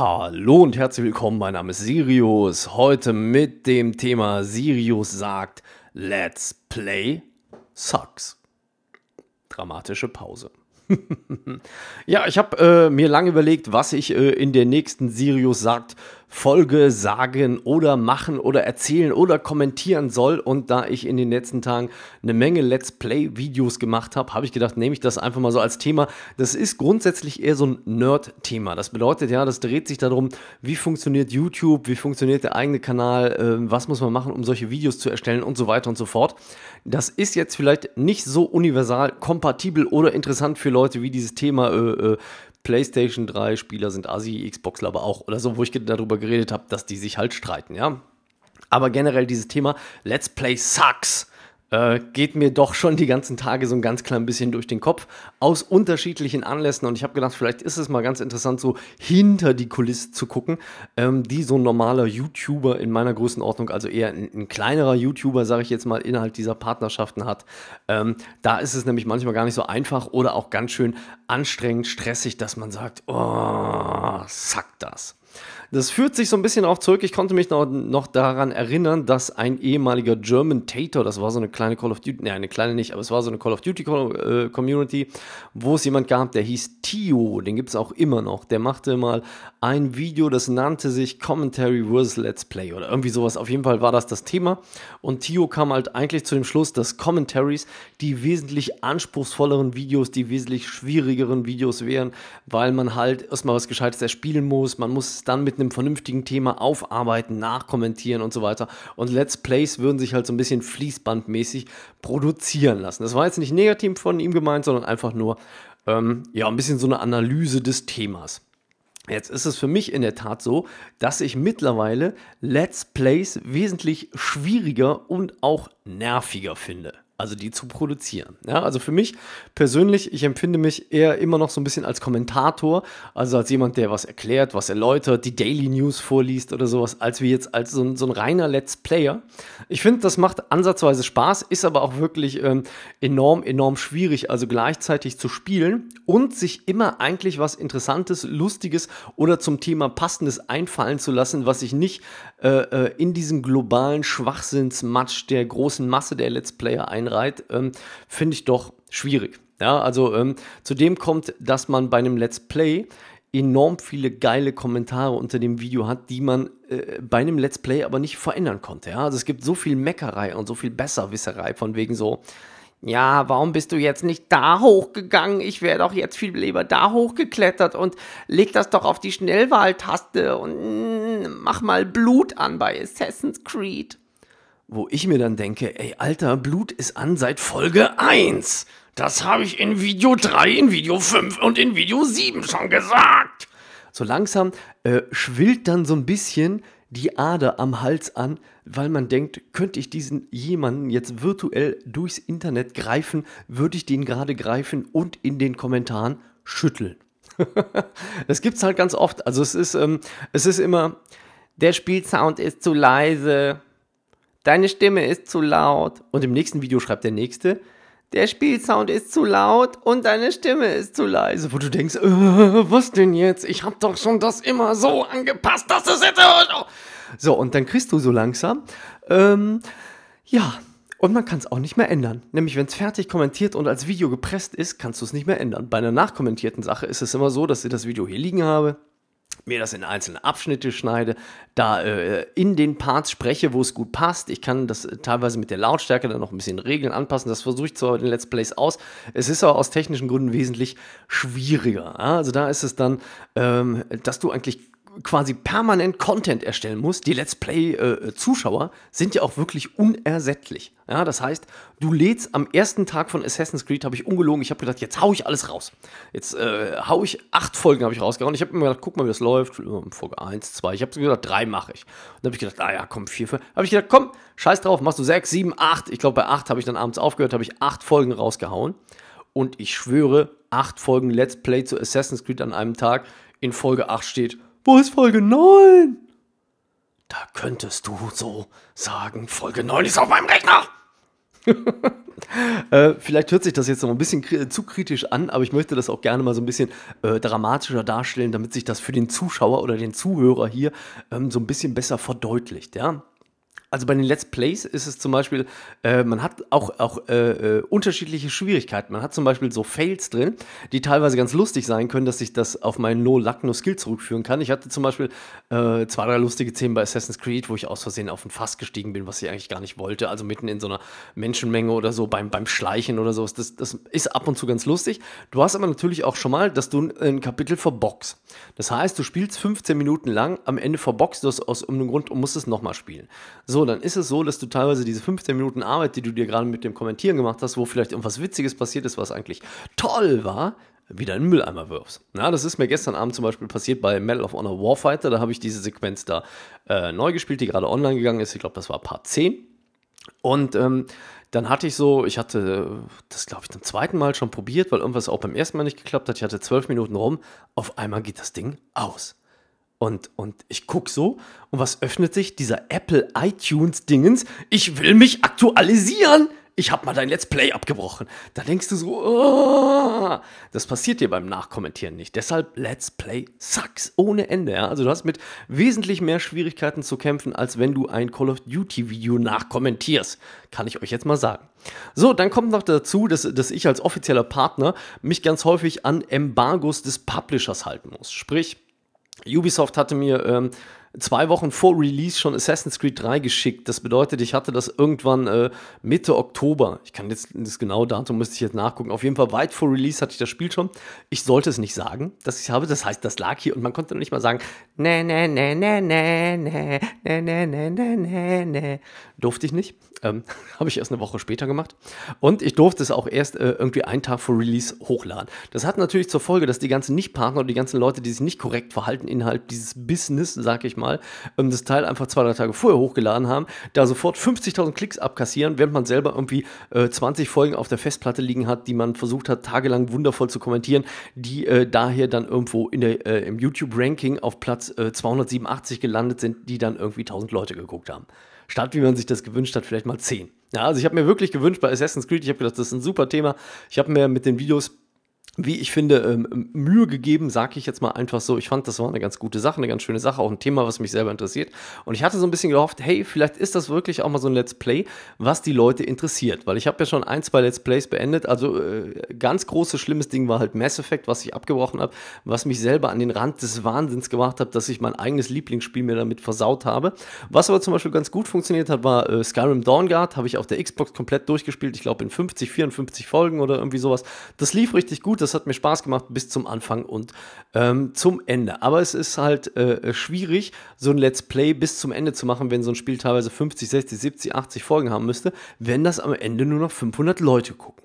Hallo und herzlich willkommen, mein Name ist Sirius. Heute mit dem Thema Sirius sagt, Let's Play sucks. Dramatische Pause. ja, ich habe äh, mir lange überlegt, was ich äh, in der nächsten Sirius sagt Folge sagen oder machen oder erzählen oder kommentieren soll. Und da ich in den letzten Tagen eine Menge Let's Play-Videos gemacht habe, habe ich gedacht, nehme ich das einfach mal so als Thema. Das ist grundsätzlich eher so ein Nerd-Thema. Das bedeutet ja, das dreht sich darum, wie funktioniert YouTube, wie funktioniert der eigene Kanal, äh, was muss man machen, um solche Videos zu erstellen und so weiter und so fort. Das ist jetzt vielleicht nicht so universal kompatibel oder interessant für Leute wie dieses Thema. Äh, äh, PlayStation 3 Spieler sind Asi, Xbox aber auch oder so, wo ich darüber geredet habe, dass die sich halt streiten, ja. Aber generell dieses Thema Let's Play sucks äh, geht mir doch schon die ganzen Tage so ein ganz klein bisschen durch den Kopf aus unterschiedlichen Anlässen. Und ich habe gedacht, vielleicht ist es mal ganz interessant, so hinter die Kulisse zu gucken, ähm, die so ein normaler YouTuber in meiner Größenordnung, also eher ein, ein kleinerer YouTuber, sage ich jetzt mal, innerhalb dieser Partnerschaften hat. Ähm, da ist es nämlich manchmal gar nicht so einfach oder auch ganz schön anstrengend, stressig, dass man sagt, oh, sack das. Das führt sich so ein bisschen auch zurück. Ich konnte mich noch, noch daran erinnern, dass ein ehemaliger German Tator, das war so eine kleine Call of Duty, ne, eine kleine nicht, aber es war so eine Call of Duty äh, Community, wo es jemand gab, der hieß Tio, den gibt es auch immer noch. Der machte mal ein Video, das nannte sich Commentary vs. Let's Play oder irgendwie sowas. Auf jeden Fall war das das Thema. Und Tio kam halt eigentlich zu dem Schluss, dass Commentaries die wesentlich anspruchsvolleren Videos, die wesentlich schwierigeren Videos wären, weil man halt erstmal was Gescheites erspielen muss. Man muss es dann mit einem vernünftigen Thema aufarbeiten, nachkommentieren und so weiter. Und Let's Plays würden sich halt so ein bisschen fließbandmäßig produzieren lassen. Das war jetzt nicht negativ von ihm gemeint, sondern einfach nur ähm, ja, ein bisschen so eine Analyse des Themas. Jetzt ist es für mich in der Tat so, dass ich mittlerweile Let's Plays wesentlich schwieriger und auch nerviger finde also die zu produzieren. Ja, also für mich persönlich, ich empfinde mich eher immer noch so ein bisschen als Kommentator, also als jemand, der was erklärt, was erläutert, die Daily News vorliest oder sowas, als wie jetzt als so ein, so ein reiner Let's Player. Ich finde, das macht ansatzweise Spaß, ist aber auch wirklich ähm, enorm, enorm schwierig, also gleichzeitig zu spielen und sich immer eigentlich was Interessantes, Lustiges oder zum Thema Passendes einfallen zu lassen, was sich nicht äh, äh, in diesen globalen Schwachsinnsmatch der großen Masse der Let's Player ein einreiht, ähm, finde ich doch schwierig. Ja, also ähm, zudem kommt, dass man bei einem Let's Play enorm viele geile Kommentare unter dem Video hat, die man äh, bei einem Let's Play aber nicht verändern konnte. Ja? Also es gibt so viel Meckerei und so viel Besserwisserei von wegen so, ja, warum bist du jetzt nicht da hochgegangen? Ich wäre doch jetzt viel lieber da hochgeklettert und leg das doch auf die Schnellwahltaste und mh, mm, mach mal Blut an bei Assassin's Creed wo ich mir dann denke, ey, Alter, Blut ist an seit Folge 1. Das habe ich in Video 3, in Video 5 und in Video 7 schon gesagt. So langsam äh, schwillt dann so ein bisschen die Ader am Hals an, weil man denkt, könnte ich diesen jemanden jetzt virtuell durchs Internet greifen, würde ich den gerade greifen und in den Kommentaren schütteln. das gibt es halt ganz oft. Also es ist, ähm, es ist immer, der Spielsound ist zu leise deine Stimme ist zu laut. Und im nächsten Video schreibt der nächste, der Spielsound ist zu laut und deine Stimme ist zu leise. Wo du denkst, äh, was denn jetzt? Ich hab doch schon das immer so angepasst, dass es jetzt... So, und dann kriegst du so langsam. Ähm, ja, und man kann es auch nicht mehr ändern. Nämlich, wenn es fertig kommentiert und als Video gepresst ist, kannst du es nicht mehr ändern. Bei einer nachkommentierten Sache ist es immer so, dass ich das Video hier liegen habe mir das in einzelne Abschnitte schneide, da äh, in den Parts spreche, wo es gut passt. Ich kann das äh, teilweise mit der Lautstärke dann noch ein bisschen regeln, anpassen. Das versuche ich zwar in den Let's Plays aus. Es ist aber aus technischen Gründen wesentlich schwieriger. Ja? Also da ist es dann, ähm, dass du eigentlich quasi permanent Content erstellen muss, die Let's Play-Zuschauer äh, äh sind ja auch wirklich unersättlich. Ja, das heißt, du lädst am ersten Tag von Assassin's Creed, habe ich ungelogen, ich habe gedacht, jetzt hau ich alles raus. Jetzt äh, hau ich acht Folgen, habe ich rausgehauen. Ich habe mir gedacht, guck mal, wie das läuft. Folge eins, zwei. ich habe mir gedacht, drei mache ich. Und dann habe ich gedacht, ah ja, komm, vier, fünf. Habe ich gedacht, komm, scheiß drauf, machst du sechs, sieben, acht. Ich glaube, bei acht habe ich dann abends aufgehört, habe ich acht Folgen rausgehauen. Und ich schwöre, acht Folgen Let's Play zu Assassin's Creed an einem Tag. In Folge 8 steht, wo ist Folge 9? Da könntest du so sagen, Folge 9 ist auf meinem Rechner. äh, vielleicht hört sich das jetzt noch ein bisschen kri äh, zu kritisch an, aber ich möchte das auch gerne mal so ein bisschen äh, dramatischer darstellen, damit sich das für den Zuschauer oder den Zuhörer hier ähm, so ein bisschen besser verdeutlicht. Ja? Also bei den Let's Plays ist es zum Beispiel, äh, man hat auch, auch äh, äh, unterschiedliche Schwierigkeiten. Man hat zum Beispiel so Fails drin, die teilweise ganz lustig sein können, dass ich das auf meinen No Luck No Skill zurückführen kann. Ich hatte zum Beispiel äh, zwei, drei lustige Szenen bei Assassin's Creed, wo ich aus Versehen auf ein Fass gestiegen bin, was ich eigentlich gar nicht wollte. Also mitten in so einer Menschenmenge oder so beim, beim Schleichen oder sowas. Das, das ist ab und zu ganz lustig. Du hast aber natürlich auch schon mal, dass du ein Kapitel verboxt. Das heißt, du spielst 15 Minuten lang, am Ende verboxt du es aus irgendeinem Grund und musst es nochmal spielen. So so, dann ist es so, dass du teilweise diese 15 Minuten Arbeit, die du dir gerade mit dem Kommentieren gemacht hast, wo vielleicht irgendwas Witziges passiert ist, was eigentlich toll war, wieder in den Mülleimer wirfst. Na, das ist mir gestern Abend zum Beispiel passiert bei Medal of Honor Warfighter. Da habe ich diese Sequenz da äh, neu gespielt, die gerade online gegangen ist. Ich glaube, das war Part 10. Und ähm, dann hatte ich so, ich hatte äh, das, glaube ich, zum zweiten Mal schon probiert, weil irgendwas auch beim ersten Mal nicht geklappt hat. Ich hatte zwölf Minuten rum. Auf einmal geht das Ding aus. Und, und ich gucke so und was öffnet sich? Dieser Apple iTunes-Dingens. Ich will mich aktualisieren. Ich habe mal dein Let's Play abgebrochen. Da denkst du so, oh, das passiert dir beim Nachkommentieren nicht. Deshalb Let's Play sucks ohne Ende. Ja? Also du hast mit wesentlich mehr Schwierigkeiten zu kämpfen, als wenn du ein Call of Duty Video nachkommentierst. Kann ich euch jetzt mal sagen. So, dann kommt noch dazu, dass, dass ich als offizieller Partner mich ganz häufig an Embargos des Publishers halten muss. Sprich, Ubisoft hatte mir ähm, zwei Wochen vor Release schon Assassin's Creed 3 geschickt. Das bedeutet, ich hatte das irgendwann äh, Mitte Oktober. Ich kann jetzt das genaue Datum müsste ich jetzt nachgucken. Auf jeden Fall weit vor Release hatte ich das Spiel schon. Ich sollte es nicht sagen, dass ich habe. Das heißt, das lag hier und man konnte nicht mal sagen, ne ne ne ne ne ne ne ne ne ne ne ne. Durfte ich nicht. Ähm, habe ich erst eine Woche später gemacht. Und ich durfte es auch erst äh, irgendwie einen Tag vor Release hochladen. Das hat natürlich zur Folge, dass die ganzen Nichtpartner und die ganzen Leute, die sich nicht korrekt verhalten innerhalb dieses Business, sage ich mal, mal, ähm, das Teil einfach zwei, drei Tage vorher hochgeladen haben, da sofort 50.000 Klicks abkassieren, während man selber irgendwie äh, 20 Folgen auf der Festplatte liegen hat, die man versucht hat, tagelang wundervoll zu kommentieren, die äh, daher dann irgendwo in der, äh, im YouTube-Ranking auf Platz 287 äh, gelandet sind, die dann irgendwie 1000 Leute geguckt haben statt wie man sich das gewünscht hat, vielleicht mal 10. Ja, also ich habe mir wirklich gewünscht bei Assassin's Creed, ich habe gedacht, das ist ein super Thema. Ich habe mir mit den Videos wie ich finde, ähm, Mühe gegeben, sage ich jetzt mal einfach so. Ich fand, das war eine ganz gute Sache, eine ganz schöne Sache, auch ein Thema, was mich selber interessiert. Und ich hatte so ein bisschen gehofft, hey, vielleicht ist das wirklich auch mal so ein Let's Play, was die Leute interessiert. Weil ich habe ja schon ein, zwei Let's Plays beendet. Also äh, ganz großes, schlimmes Ding war halt Mass Effect, was ich abgebrochen habe, was mich selber an den Rand des Wahnsinns gemacht hat, dass ich mein eigenes Lieblingsspiel mir damit versaut habe. Was aber zum Beispiel ganz gut funktioniert hat, war äh, Skyrim Dawnguard, habe ich auf der Xbox komplett durchgespielt. Ich glaube in 50, 54 Folgen oder irgendwie sowas. Das lief richtig gut. Das das hat mir Spaß gemacht bis zum Anfang und ähm, zum Ende. Aber es ist halt äh, äh schwierig, so ein Let's Play bis zum Ende zu machen, wenn so ein Spiel teilweise 50, 60, 70, 80 Folgen haben müsste, wenn das am Ende nur noch 500 Leute gucken.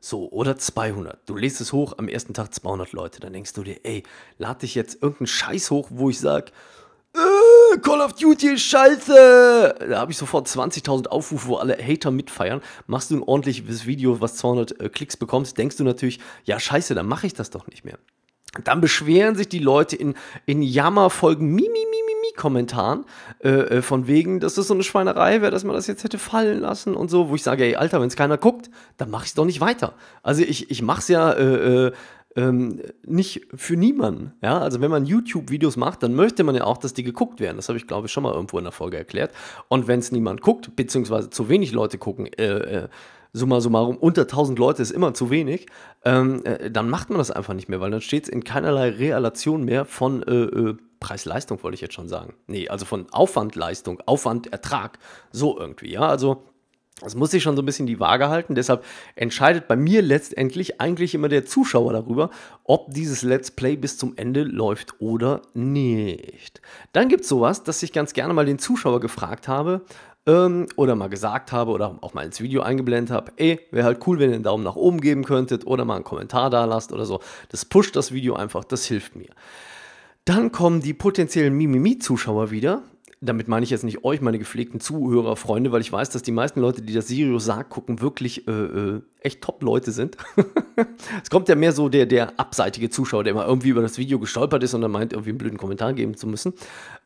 So, oder 200. Du lest es hoch, am ersten Tag 200 Leute. Dann denkst du dir, ey, lad dich jetzt irgendeinen Scheiß hoch, wo ich sag, äh, Call of Duty ist scheiße. Da habe ich sofort 20.000 Aufrufe, wo alle Hater mitfeiern. Machst du ein ordentliches Video, was 200 äh, Klicks bekommst, denkst du natürlich, ja scheiße, dann mache ich das doch nicht mehr. Dann beschweren sich die Leute in, in Jammerfolgen, mimi mimi mimi Kommentaren, äh, äh, von wegen, dass das so eine Schweinerei wäre, dass man das jetzt hätte fallen lassen und so, wo ich sage, ey, Alter, wenn es keiner guckt, dann mache ich es doch nicht weiter. Also ich, ich mache es ja, äh, äh ähm, nicht für niemanden. Ja? Also wenn man YouTube-Videos macht, dann möchte man ja auch, dass die geguckt werden. Das habe ich, glaube ich, schon mal irgendwo in der Folge erklärt. Und wenn es niemand guckt, beziehungsweise zu wenig Leute gucken, äh, äh, summa summarum, unter 1000 Leute ist immer zu wenig, ähm, äh, dann macht man das einfach nicht mehr, weil dann steht es in keinerlei Relation mehr von äh, äh, Preis-Leistung, wollte ich jetzt schon sagen. Nee, also von Aufwand-Leistung, Aufwand-Ertrag, so irgendwie, ja, also das muss sich schon so ein bisschen die Waage halten. Deshalb entscheidet bei mir letztendlich eigentlich immer der Zuschauer darüber, ob dieses Let's Play bis zum Ende läuft oder nicht. Dann gibt es sowas, dass ich ganz gerne mal den Zuschauer gefragt habe ähm, oder mal gesagt habe oder auch mal ins Video eingeblendet habe, ey, wäre halt cool, wenn ihr einen Daumen nach oben geben könntet oder mal einen Kommentar da lasst oder so. Das pusht das Video einfach, das hilft mir. Dann kommen die potenziellen Mimimi-Zuschauer wieder damit meine ich jetzt nicht euch, meine gepflegten Zuhörerfreunde, weil ich weiß, dass die meisten Leute, die das Sirius Sarg gucken, wirklich äh, äh echt Top-Leute sind. es kommt ja mehr so der, der abseitige Zuschauer, der mal irgendwie über das Video gestolpert ist und dann meint, irgendwie einen blöden Kommentar geben zu müssen.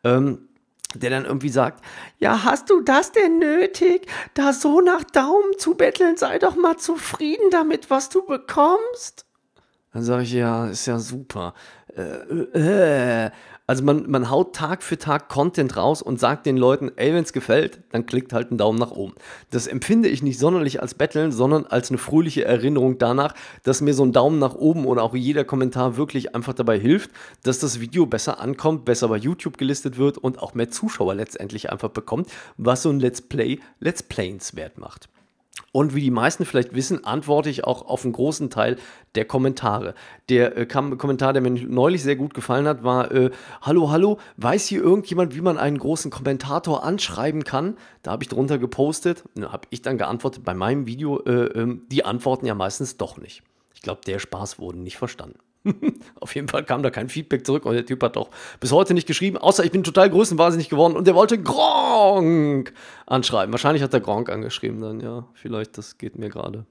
Ähm, der dann irgendwie sagt, ja, hast du das denn nötig, da so nach Daumen zu betteln? Sei doch mal zufrieden damit, was du bekommst. Dann sage ich, ja, ist ja super. Äh, äh, äh. Also man, man haut Tag für Tag Content raus und sagt den Leuten, ey, wenn es gefällt, dann klickt halt einen Daumen nach oben. Das empfinde ich nicht sonderlich als Betteln, sondern als eine fröhliche Erinnerung danach, dass mir so ein Daumen nach oben oder auch jeder Kommentar wirklich einfach dabei hilft, dass das Video besser ankommt, besser bei YouTube gelistet wird und auch mehr Zuschauer letztendlich einfach bekommt, was so ein Let's Play Let's Plains wert macht. Und wie die meisten vielleicht wissen, antworte ich auch auf einen großen Teil der Kommentare. Der äh, Kommentar, der mir neulich sehr gut gefallen hat, war, äh, hallo, hallo, weiß hier irgendjemand, wie man einen großen Kommentator anschreiben kann? Da habe ich drunter gepostet, habe ich dann geantwortet bei meinem Video, äh, ähm, die antworten ja meistens doch nicht. Ich glaube, der Spaß wurde nicht verstanden. Auf jeden Fall kam da kein Feedback zurück und der Typ hat auch bis heute nicht geschrieben, außer ich bin total größenwahnsinnig geworden und der wollte Gronk anschreiben. Wahrscheinlich hat er Gronk angeschrieben dann, ja. Vielleicht, das geht mir gerade.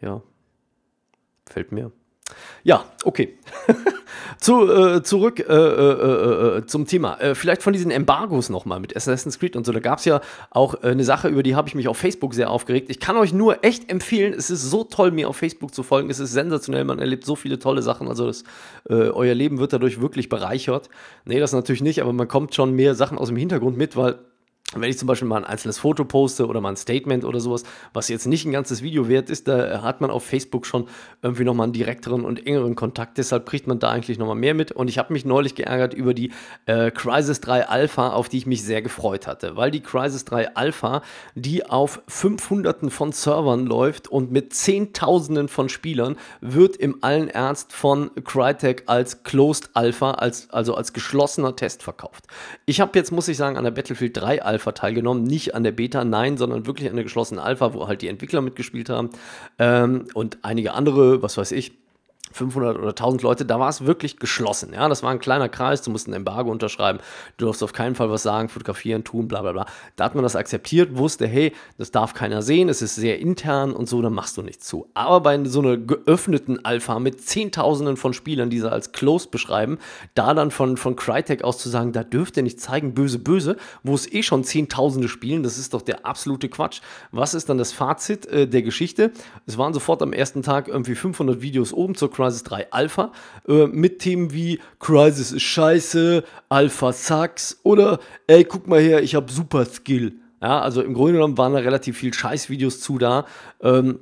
Ja. Fällt mir. Ja, okay. Zu, äh, zurück äh, äh, äh, äh zum Thema. Äh, vielleicht von diesen Embargos nochmal mit Assassin's Creed und so. Da gab es ja auch eine Sache, über die habe ich mich auf Facebook sehr aufgeregt. Ich kann euch nur echt empfehlen, es ist so toll, mir auf Facebook zu folgen. Es ist sensationell, man erlebt so viele tolle Sachen. Also das, euer Leben wird dadurch wirklich bereichert. Nee, das natürlich nicht, aber man kommt schon mehr Sachen aus dem Hintergrund mit, weil wenn ich zum Beispiel mal ein einzelnes Foto poste oder mal ein Statement oder sowas, was jetzt nicht ein ganzes Video wert ist, da hat man auf Facebook schon irgendwie nochmal einen direkteren und engeren Kontakt. Deshalb kriegt man da eigentlich nochmal mehr mit. Und ich habe mich neulich geärgert über die äh, Crysis 3 Alpha, auf die ich mich sehr gefreut hatte, weil die Crysis 3 Alpha, die auf 500 von Servern läuft und mit Zehntausenden von Spielern, wird im allen Ernst von Crytek als Closed Alpha, als, also als geschlossener Test verkauft. Ich habe jetzt, muss ich sagen, an der Battlefield 3 Alpha Alpha teilgenommen, nicht an der Beta, nein, sondern wirklich an der geschlossenen Alpha, wo halt die Entwickler mitgespielt haben ähm, und einige andere, was weiß ich. 500 oder 1000 Leute, da war es wirklich geschlossen. Ja, das war ein kleiner Kreis, du musst ein Embargo unterschreiben, du darfst auf keinen Fall was sagen, fotografieren, tun, bla bla bla. Da hat man das akzeptiert, wusste, hey, das darf keiner sehen, es ist sehr intern und so, dann machst du nichts zu. Aber bei so einer geöffneten Alpha mit Zehntausenden von Spielern, die sie als closed beschreiben, da dann von, von Crytek aus zu sagen, da dürft ihr nicht zeigen, böse, böse, wo es eh schon Zehntausende spielen, das ist doch der absolute Quatsch. Was ist dann das Fazit äh, der Geschichte? Es waren sofort am ersten Tag irgendwie 500 Videos oben zur Crisis 3 Alpha äh, mit Themen wie Crisis ist scheiße, Alpha sucks oder ey, guck mal her, ich habe super Skill. Ja, also im Grunde genommen waren da relativ viel Scheißvideos zu da, ähm,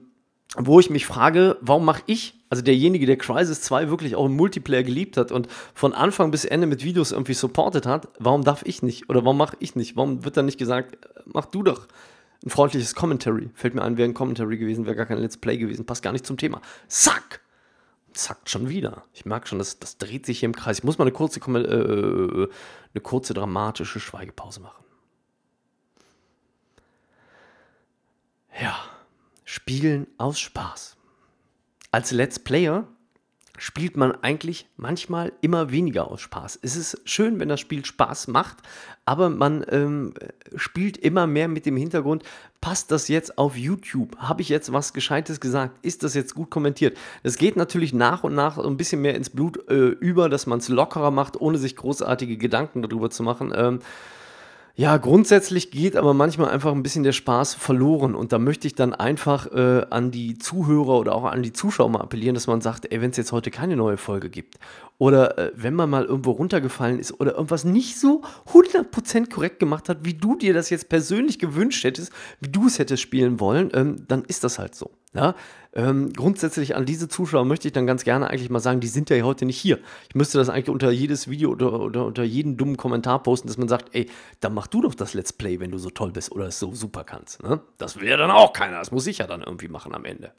wo ich mich frage, warum mache ich also derjenige, der Crisis 2 wirklich auch im Multiplayer geliebt hat und von Anfang bis Ende mit Videos irgendwie supportet hat, warum darf ich nicht? Oder warum mache ich nicht? Warum wird da nicht gesagt, äh, mach du doch ein freundliches Commentary? Fällt mir ein, wäre ein Commentary gewesen, wäre gar kein Let's Play gewesen, passt gar nicht zum Thema. Sack! zackt schon wieder. Ich merke schon, das, das dreht sich hier im Kreis. Ich muss mal eine kurze, äh, äh, äh, eine kurze dramatische Schweigepause machen. Ja, spielen aus Spaß. Als Let's Player spielt man eigentlich manchmal immer weniger aus Spaß. Es ist schön, wenn das Spiel Spaß macht, aber man ähm, spielt immer mehr mit dem Hintergrund, passt das jetzt auf YouTube? Habe ich jetzt was Gescheites gesagt? Ist das jetzt gut kommentiert? Das geht natürlich nach und nach ein bisschen mehr ins Blut äh, über, dass man es lockerer macht, ohne sich großartige Gedanken darüber zu machen. Ähm, ja, grundsätzlich geht aber manchmal einfach ein bisschen der Spaß verloren. Und da möchte ich dann einfach äh, an die Zuhörer oder auch an die Zuschauer mal appellieren, dass man sagt, ey, wenn es jetzt heute keine neue Folge gibt oder äh, wenn man mal irgendwo runtergefallen ist oder irgendwas nicht so 100% korrekt gemacht hat, wie du dir das jetzt persönlich gewünscht hättest, wie du es hättest spielen wollen, ähm, dann ist das halt so. Ja, ähm, grundsätzlich an diese Zuschauer möchte ich dann ganz gerne eigentlich mal sagen, die sind ja heute nicht hier. Ich müsste das eigentlich unter jedes Video oder, oder unter jeden dummen Kommentar posten, dass man sagt, ey, dann mach du doch das Let's Play, wenn du so toll bist oder es so super kannst. Ne? Das will ja dann auch keiner. Das muss ich ja dann irgendwie machen am Ende.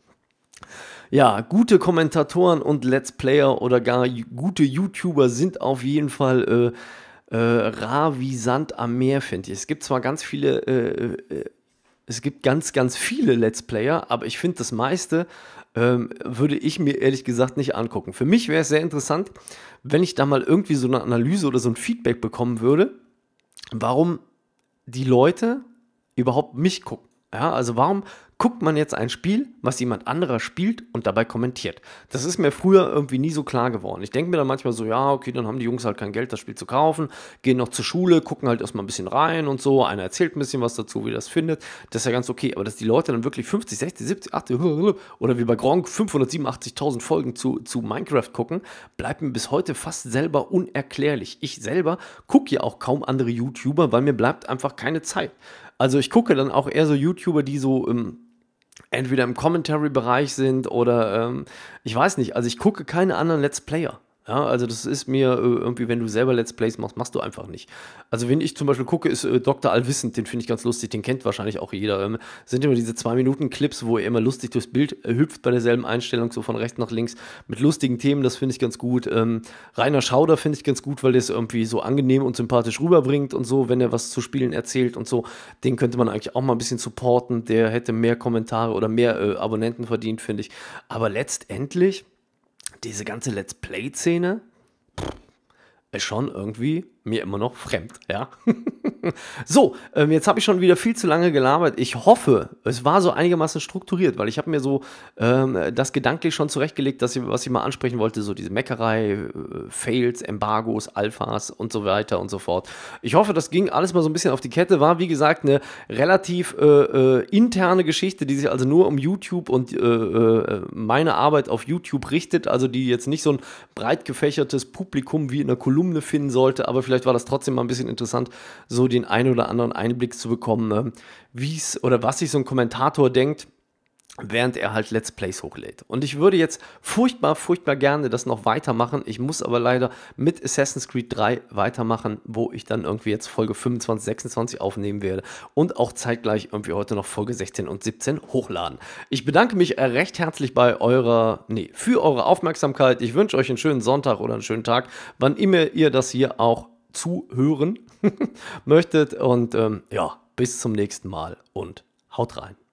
Ja, gute Kommentatoren und Let's Player oder gar gute YouTuber sind auf jeden Fall äh, äh, rar wie Sand am Meer, finde ich. Es gibt zwar ganz viele äh, äh es gibt ganz, ganz viele Let's Player, aber ich finde das meiste ähm, würde ich mir ehrlich gesagt nicht angucken. Für mich wäre es sehr interessant, wenn ich da mal irgendwie so eine Analyse oder so ein Feedback bekommen würde, warum die Leute überhaupt mich gucken. Ja, also warum guckt man jetzt ein Spiel, was jemand anderer spielt und dabei kommentiert. Das ist mir früher irgendwie nie so klar geworden. Ich denke mir dann manchmal so, ja, okay, dann haben die Jungs halt kein Geld, das Spiel zu kaufen, gehen noch zur Schule, gucken halt erstmal ein bisschen rein und so, einer erzählt ein bisschen was dazu, wie das findet. Das ist ja ganz okay, aber dass die Leute dann wirklich 50, 60, 70, 80 oder wie bei Gronk 587.000 Folgen zu, zu Minecraft gucken, bleibt mir bis heute fast selber unerklärlich. Ich selber gucke ja auch kaum andere YouTuber, weil mir bleibt einfach keine Zeit. Also ich gucke dann auch eher so YouTuber, die so ähm, entweder im Commentary-Bereich sind oder ähm, ich weiß nicht. Also ich gucke keine anderen Let's Player. Ja, also das ist mir äh, irgendwie, wenn du selber Let's Plays machst, machst du einfach nicht. Also wenn ich zum Beispiel gucke, ist äh, Dr. Allwissend, den finde ich ganz lustig, den kennt wahrscheinlich auch jeder. Ähm, sind immer diese zwei Minuten Clips, wo er immer lustig durchs Bild äh, hüpft bei derselben Einstellung, so von rechts nach links, mit lustigen Themen, das finde ich ganz gut. Ähm, Rainer Schauder finde ich ganz gut, weil der es irgendwie so angenehm und sympathisch rüberbringt und so, wenn er was zu spielen erzählt und so. Den könnte man eigentlich auch mal ein bisschen supporten, der hätte mehr Kommentare oder mehr Abonnenten verdient, finde ich. Aber letztendlich diese ganze Let's Play-Szene ist schon irgendwie mir immer noch fremd, ja. so, ähm, jetzt habe ich schon wieder viel zu lange gelabert. Ich hoffe, es war so einigermaßen strukturiert, weil ich habe mir so ähm, das gedanklich schon zurechtgelegt, dass ich, was ich mal ansprechen wollte, so diese Meckerei, äh, Fails, Embargos, Alphas und so weiter und so fort. Ich hoffe, das ging alles mal so ein bisschen auf die Kette. War, wie gesagt, eine relativ äh, äh, interne Geschichte, die sich also nur um YouTube und äh, äh, meine Arbeit auf YouTube richtet, also die jetzt nicht so ein breit gefächertes Publikum wie in der Kolumne finden sollte, aber vielleicht vielleicht war das trotzdem mal ein bisschen interessant, so den einen oder anderen Einblick zu bekommen, ne? wie es oder was sich so ein Kommentator denkt während er halt Let's Plays hochlädt. Und ich würde jetzt furchtbar, furchtbar gerne das noch weitermachen. Ich muss aber leider mit Assassin's Creed 3 weitermachen, wo ich dann irgendwie jetzt Folge 25, 26 aufnehmen werde und auch zeitgleich irgendwie heute noch Folge 16 und 17 hochladen. Ich bedanke mich recht herzlich bei eurer, nee, für eure Aufmerksamkeit. Ich wünsche euch einen schönen Sonntag oder einen schönen Tag, wann immer ihr das hier auch zuhören möchtet. Und ähm, ja, bis zum nächsten Mal und haut rein.